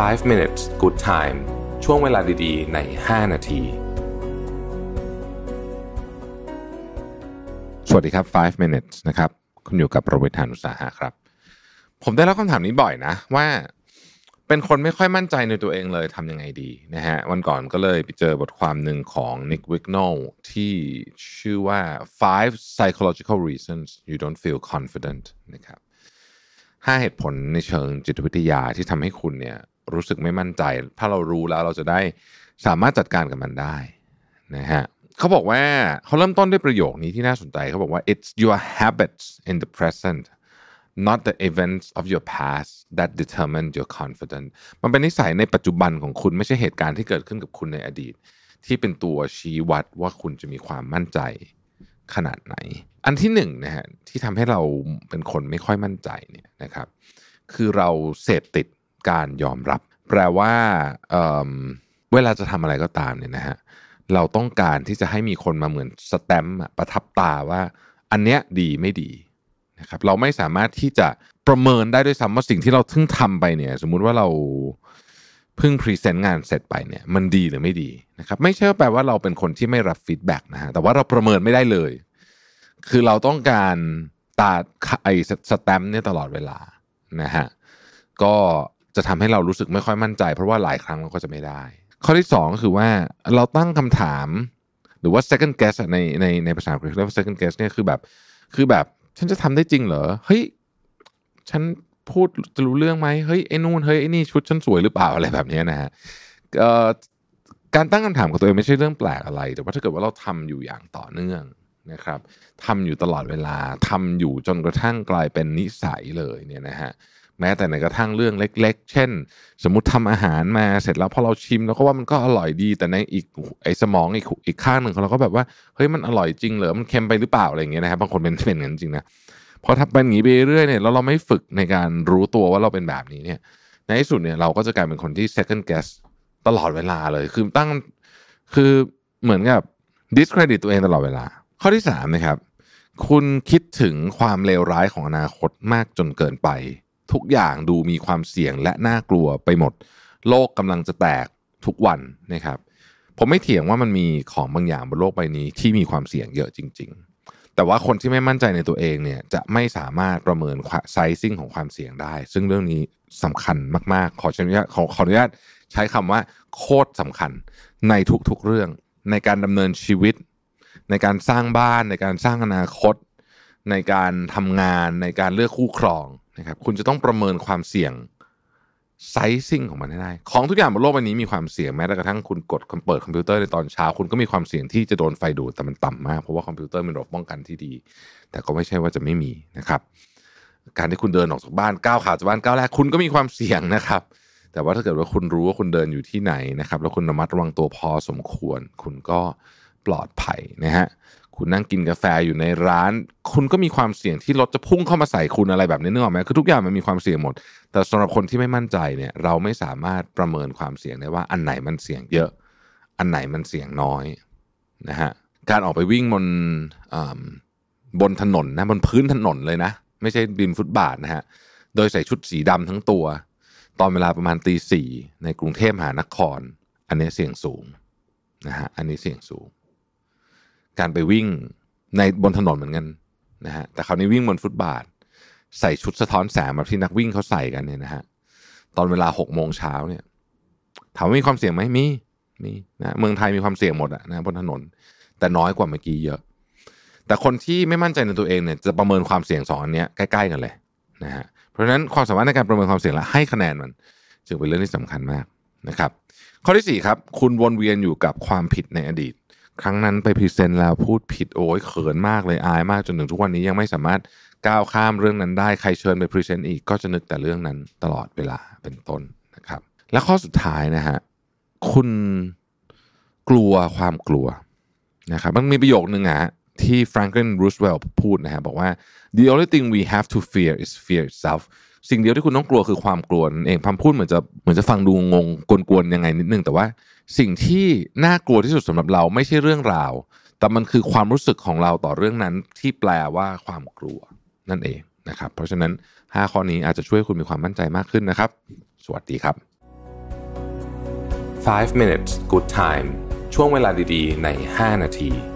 5 minutes good time ช่วงเวลาดี ๆ ใน 5 นาที สวัสดีครับ 5 minutes นะครับ คุณอยู่กับโรเบิร์ตานุสาหะครับ ผมได้รับคำถามนี้บ่อยนะ ว่าเป็นคนไม่ค่อยมั่นใจในตัวเองเลยทำยังไงดีนะฮะ วันก่อนก็เลย ไปเจอบทความหนึ่งของ Nick w i g n o l ที่ชื่อว่า five psychological reasons you don't feel confident นะครับห้าเหตุผลในเชิงจิตวิทยาที่ทำให้คุณเนี่ยรู้สึกไม่มั่นใจ ถ้าเรารู้แล้วเราจะได้สามารถจัดการกับมันได้นะฮะเขาบอกว่าเขาเริ่มต้นด้วยประโยคนี้ที่น่าสนใจ เขาบอกว่า it's your habits in the present not the events of your past that determine your confidence มันเป็นนิสัยในปัจจุบันของคุณไม่ใช่เหตุการณ์ที่เกิดขึ้นกับคุณในอดีต ที่เป็นตัวชี้วัดว่าคุณจะมีความมั่นใจขนาดไหน อันที่หนึ่งนะฮะที่ทำให้เราเป็นคนไม่ค่อยมั่นใจเนี่ยนะครับคือเราเสพติดการยอมรับ แปลว่าเเวลาจะทำอะไรก็ตามเนี่ยนะฮะเราต้องการที่จะให้มีคนมาเหมือนสแตมป์ประทับตาว่า อันเนี้ยดีไม่ดี นะครับ เราไม่สามารถที่จะประเมินได้ด้วยซ้ำว่าสิ่งที่เราเพิ่งทำไปเนี่ยสมมุติว่าเรา เพิ่งพรีเซนต์งานเสร็จไปเนี่ย มันดีหรือไม่ดีนะครับไม่ใช่แปลว่าเราเป็นคนที่ไม่รับฟีดแบ็กนะฮะแต่ว่าเราประเมินไม่ได้เลย คือเราต้องการตาไอสแตมป์เนี่ยตลอดเวลา นะฮะก็จะทำให้เรารู้สึกไม่ค่อยมั่นใจ เพราะว่าหลายครั้งเราก็จะไม่ได้ ข้อที่2ก็คือว่าเราตั้งคำถาม หรือว่า second guess ในในในภาษาอังกฤษเรียกว่า second guess เนี่ยคือแบบ คือแบบ ฉันจะทำได้จริงเหรอเฮ้ย ฉันพูดจะรู้เรื่องไหมเฮ้ย ไอ้นู่นเฮ้ยไอ้นี่ชุดฉันสวยหรือเปล่าอะไรแบบนี้นะฮะการตั้งคำถามกับตัวเองไม่ใช่เรื่องแปลกอะไรแต่ว่าถ้าเกิดว่าเราทำอยู่อย่างต่อเนื่องนะครับทำอยู่ตลอดเวลาทำอยู่จนกระทั่งกลายเป็นนิสัยเลยเนี่ยนะฮะแม้แต่ในกระทั่งเรื่องเล็กๆ เช่น สมมติทำอาหารมาเสร็จแล้ว พอเราชิมแล้วก็ว่ามันก็อร่อยดี แต่ในอีกไอ้สมองอีกอีกข้างหนึ่งของเราก็แบบว่าเฮ้ยมันอร่อยจริงเหรอมันเค็มไปหรือเปล่าอะไรอย่างเงี้ยนะครับบางคนเป็นเป็นงนั้นจริงนะพอทำเป็นอย่างนี้ไปเรื่อยเนี่ยแล้วเราไม่ฝึกในการรู้ตัวว่าเราเป็นแบบนี้เนี่ย ในที่สุดเนี่ยเราก็จะกลายเป็นคนที่ second guess ตลอดเวลาเลย คือตั้งคือเหมือนกับ discredit ตัวเองตลอดเวลาข้อที่3นะครับคุณคิดถึงความเลวร้ายของอนาคตมากจนเกินไป ทุกอย่างดูมีความเสี่ยงและน่ากลัวไปหมด โลกกำลังจะแตกทุกวันนะครับ ผมไม่เถียงว่ามันมีของบางอย่างบนโลกใบนี้ที่มีความเสี่ยงเยอะจริงๆ แต่ว่าคนที่ไม่มั่นใจในตัวเองเนี่ยจะไม่สามารถประเมินไซซิ่งของความเสี่ยงได้ ซึ่งเรื่องนี้สำคัญมากๆ ขออนุญาตขอขออนุญาตใช้คำว่าโคตรสำคัญ ในทุกๆเรื่องในการดำเนินชีวิตในการสร้างบ้านในการสร้างอนาคตในการทำงานในการเลือกคู่ครองนะครับคุณจะต้องประเมินความเสี่ยงไซซิ่งของมันให้ได้ ของทุกอย่างบนโลกใบนี้มีความเสี่ยงแม้กระทั่งคุณกดเปิดคอมพิวเตอร์ในตอนเช้าคุณก็มีความเสี่ยงที่จะโดนไฟดูดแต่มันต่ำมากเพราะว่าคอมพิวเตอร์มีระบบป้องกันที่ดี แต่ก็ไม่ใช่ว่าจะไม่มีนะครับ การที่คุณเดินออกจากบ้านก้าวขาจากบ้านก้าวแรกคุณก็มีความเสี่ยงนะครับ แต่ว่าถ้าเกิดว่าคุณรู้ว่าคุณเดินอยู่ที่ไหนนะครับ แล้วคุณระมัดระวังตัวพอสมควรคุณก็ปลอดภัยนะฮะคุณนั่งกินกาแฟอยู่ในร้าน คุณก็มีความเสี่ยงที่รถจะพุ่งเข้ามาใส่คุณอะไรแบบนี้นึกออกไหมคือทุกอย่างมันมีความเสี่ยงหมด แต่สำหรับคนที่ไม่มั่นใจเนี่ยเราไม่สามารถประเมินความเสี่ยงได้ว่า อันไหนมันเสี่ยงเยอะ อันไหนมันเสี่ยงน้อยนะฮะการออกไปวิ่งบนบนถนนนะบนพื้นถนนเลยนะไม่ใช่บินฟุตบาทนะฮะโดยใส่ชุดสีดำทั้งตัว ตอนเวลาประมาณตีสี่ในกรุงเทพมหานคร อันนี้เสี่ยงสูงนะฮะอันนี้เสี่ยงสูงการไปวิ่งในบนถนนเหมือนกันนะฮะ แต่คราวนี้วิ่งบนฟุตบาท ใส่ชุดสะท้อนแสงแบบที่นักวิ่งเขาใส่กันเนี่ยนะฮะ ตอนเวลาหกโมงเช้าเนี่ยถามว่ามีความเสี่ยงไหมมีมีนะเมืองไทยมีความเสี่ยงหมดอะนะบนถนนแต่น้อยกว่าเมื่อกี้เยอะแต่คนที่ไม่มั่นใจในตัวเองเนี่ยจะประเมินความเสี่ยงสองอันเนี้ยใกล้ๆกันเลยนะฮะเพราะฉะนั้นความสามารถในการประเมินความเสี่ยงและให้คะแนนมัน จึงเป็นเรื่องที่สำคัญมากนะครับ ข้อที่4ครับ คุณวนเวียนอยู่กับความผิดในอดีตครั้งนั้นไปพรีเซนต์แล้วพูดผิดโอ้ยเขินมากเลยอายมากจนถึงทุกวันนี้ยังไม่สามารถก้าวข้ามเรื่องนั้นได้ใครเชิญไปพรีเซนต์อีกก็จะนึกแต่เรื่องนั้นตลอดเวลาเป็นต้นนะครับและข้อสุดท้ายนะฮะคุณกลัวความกลัวนะครับมันมีประโยคนึงอะที่แฟรงกินรูสเวลล์พูดนะฮะบอกว่า the only thing we have to fear is fear itself สิ่งเดียวที่คุณต้องกลัวคือความกลัวเองคำพูดเหมือนจะเหมือนจะฟังดูงงกลวนๆยังไงนิดนึงแต่ว่า สิ่งที่น่ากลัวที่สุดสำหรับเราไม่ใช่เรื่องราว แต่มันคือความรู้สึกของเราต่อเรื่องนั้นที่แปลว่าความกลัวนั่นเองนะครับเพราะฉะนั้น 5 ข้อนี้อาจจะช่วยคุณมีความมั่นใจมากขึ้นนะครับ สวัสดีครับ 5 minutes good time ช่วงเวลาดี ๆ ใน 5 นาที